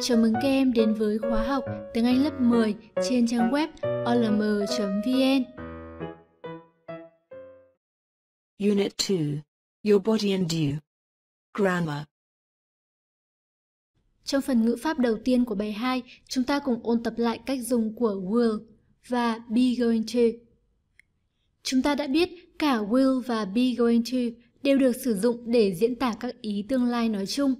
Chào mừng các em đến với khóa học tiếng Anh lớp 10 trên trang web olm.vn. Unit 2. Your body and you. Grammar. Trong phần ngữ pháp đầu tiên của bài 2, chúng ta cùng ôn tập lại cách dùng của will và be going to. Chúng ta đã biết cả will và be going to đều được sử dụng để diễn tả các ý tương lai nói chung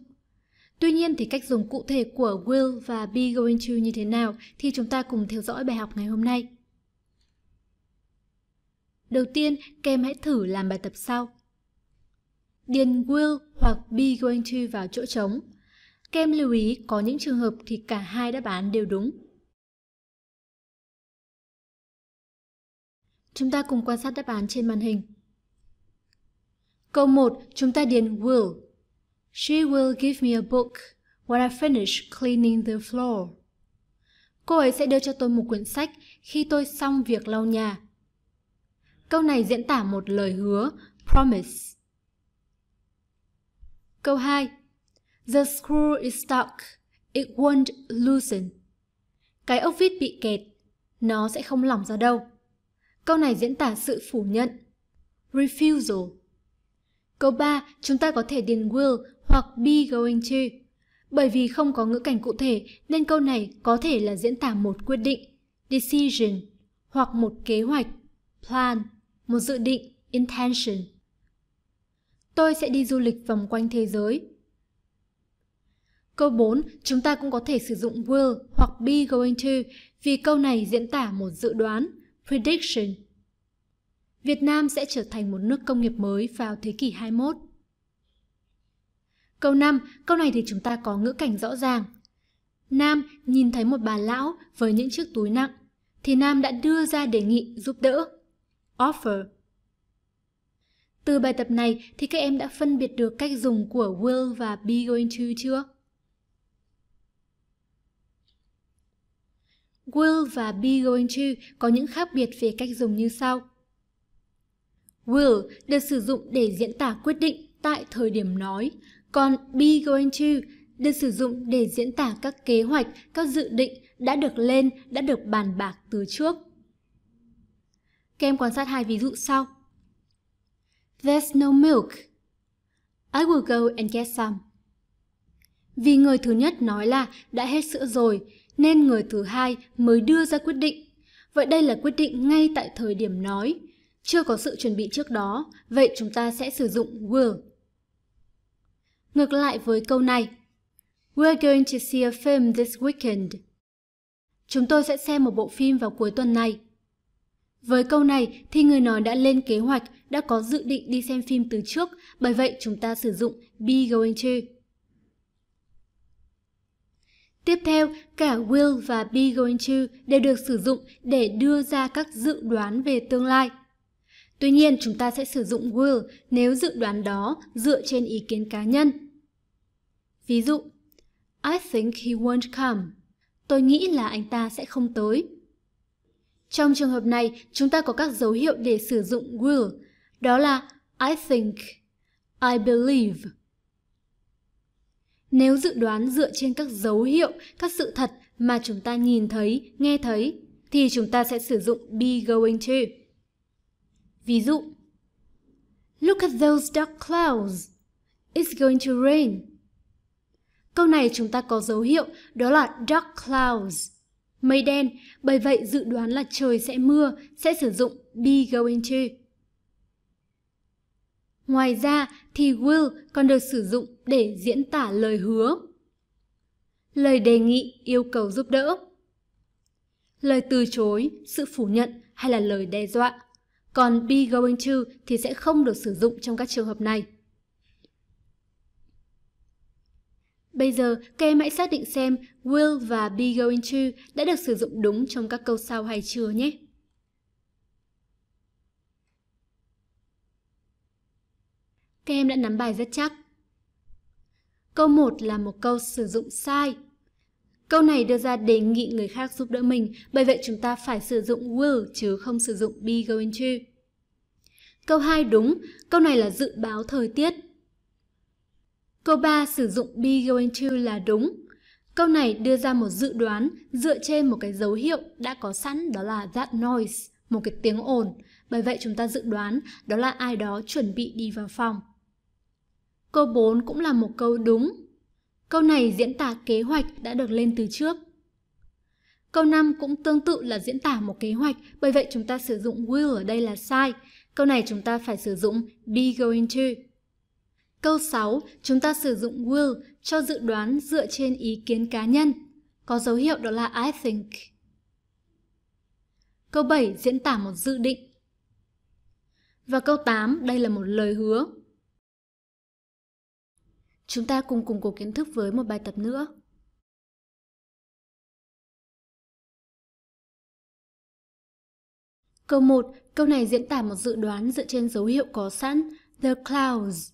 Tuy nhiên thì cách dùng cụ thể của will và be going to như thế nào thì chúng ta cùng theo dõi bài học ngày hôm nay. Đầu tiên, kem hãy thử làm bài tập sau. Điền will hoặc be going to vào chỗ trống. Kem lưu ý có những trường hợp thì cả hai đáp án đều đúng. Chúng ta cùng quan sát đáp án trên màn hình. Câu 1, chúng ta điền will She will give me a book when I finish cleaning the floor. Cô ấy sẽ đưa cho tôi một quyển sách khi tôi xong việc lau nhà. Câu này diễn tả một lời hứa, promise. Câu 2. The screw is stuck. It won't loosen. Cái ốc vít bị kẹt. Nó sẽ không lỏng ra đâu. Câu này diễn tả sự phủ nhận. Refusal. Câu 3, chúng ta có thể điền will hoặc be going to. Bởi vì không có ngữ cảnh cụ thể nên câu này có thể là diễn tả một quyết định, decision, hoặc một kế hoạch, plan, một dự định, intention. Tôi sẽ đi du lịch vòng quanh thế giới. Câu 4, chúng ta cũng có thể sử dụng will hoặc be going to vì câu này diễn tả một dự đoán, prediction, Việt Nam sẽ trở thành một nước công nghiệp mới vào thế kỷ 21. Câu 5, câu này thì chúng ta có ngữ cảnh rõ ràng. Nam nhìn thấy một bà lão với những chiếc túi nặng, thì Nam đã đưa ra đề nghị giúp đỡ. Offer. Từ bài tập này thì các em đã phân biệt được cách dùng của will và be going to chưa? Will và be going to có những khác biệt về cách dùng như sau. Will được sử dụng để diễn tả quyết định tại thời điểm nói, còn be going to được sử dụng để diễn tả các kế hoạch, các dự định đã được lên, đã được bàn bạc từ trước. Các em quan sát hai ví dụ sau. There's no milk. I will go and get some. Vì người thứ nhất nói là đã hết sữa rồi, nên người thứ hai mới đưa ra quyết định. Vậy đây là quyết định ngay tại thời điểm nói chưa có sự chuẩn bị trước đó, vậy chúng ta sẽ sử dụng will. Ngược lại với câu này, We're going to see a film this weekend. Chúng tôi sẽ xem một bộ phim vào cuối tuần này. Với câu này thì người nói đã lên kế hoạch, đã có dự định đi xem phim từ trước, bởi vậy chúng ta sử dụng be going to. Tiếp theo, cả will và be going to đều được sử dụng để đưa ra các dự đoán về tương lai. Tuy nhiên, chúng ta sẽ sử dụng will nếu dự đoán đó dựa trên ý kiến cá nhân. Ví dụ, I think he won't come. Tôi nghĩ là anh ta sẽ không tới. Trong trường hợp này, chúng ta có các dấu hiệu để sử dụng will, đó là I think, I believe. Nếu dự đoán dựa trên các dấu hiệu, các sự thật mà chúng ta nhìn thấy, nghe thấy, thì chúng ta sẽ sử dụng be going to. Ví dụ Look at those dark clouds. It's going to rain. Câu này chúng ta có dấu hiệu đó là dark clouds, mây đen, bởi vậy dự đoán là trời sẽ mưa, sẽ sử dụng be going to. Ngoài ra thì will còn được sử dụng để diễn tả lời hứa, lời đề nghị, yêu cầu giúp đỡ, lời từ chối, sự phủ nhận hay là lời đe dọa còn be going to thì sẽ không được sử dụng trong các trường hợp này. Bây giờ, các em hãy xác định xem will và be going to đã được sử dụng đúng trong các câu sau hay chưa nhé. Các em đã nắm bài rất chắc. Câu 1 là một câu sử dụng sai Câu này đưa ra đề nghị người khác giúp đỡ mình, bởi vậy chúng ta phải sử dụng will chứ không sử dụng be going to. Câu 2 đúng, câu này là dự báo thời tiết. Câu 3 sử dụng be going to là đúng. Câu này đưa ra một dự đoán dựa trên một cái dấu hiệu đã có sẵn đó là that noise, một cái tiếng ồn. Bởi vậy chúng ta dự đoán đó là ai đó chuẩn bị đi vào phòng. Câu 4 cũng là một câu đúng, Câu này diễn tả kế hoạch đã được lên từ trước. Câu 5 cũng tương tự là diễn tả một kế hoạch, bởi vậy chúng ta sử dụng will ở đây là sai. Câu này chúng ta phải sử dụng be going to. Câu 6, chúng ta sử dụng will cho dự đoán dựa trên ý kiến cá nhân. Có dấu hiệu đó là I think. Câu 7 diễn tả một dự định. Và câu 8, đây là một lời hứa. Chúng ta cùng củng cố kiến thức với một bài tập nữa. Câu 1, câu này diễn tả một dự đoán dựa trên dấu hiệu có sẵn, the clouds.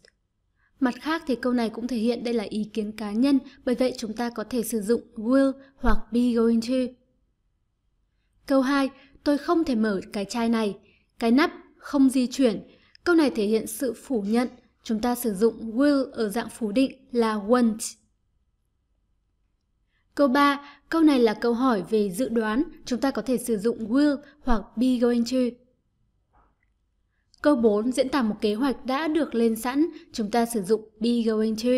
Mặt khác thì câu này cũng thể hiện đây là ý kiến cá nhân, bởi vậy chúng ta có thể sử dụng will hoặc be going to. Câu 2, tôi không thể mở cái chai này, cái nắp không di chuyển. Câu này thể hiện sự phủ nhận Chúng ta sử dụng will ở dạng phủ định là won't Câu 3, câu này là câu hỏi về dự đoán, chúng ta có thể sử dụng will hoặc be going to. Câu 4 diễn tả một kế hoạch đã được lên sẵn, chúng ta sử dụng be going to.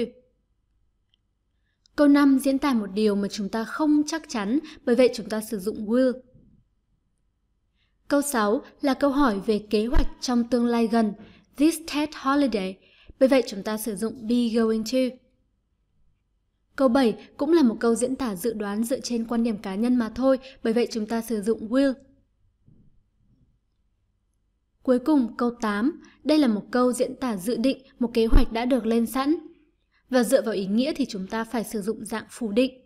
Câu 5 diễn tả một điều mà chúng ta không chắc chắn, bởi vậy chúng ta sử dụng will. Câu 6 là câu hỏi về kế hoạch trong tương lai gần. This Tet holiday vì vậy chúng ta sử dụng be going to. Câu 7 cũng là một câu diễn tả dự đoán dựa trên quan điểm cá nhân mà thôi, bởi vậy chúng ta sử dụng will. Cuối cùng, câu 8, đây là một câu diễn tả dự định, một kế hoạch đã được lên sẵn. Và dựa vào ý nghĩa thì chúng ta phải sử dụng dạng phủ định.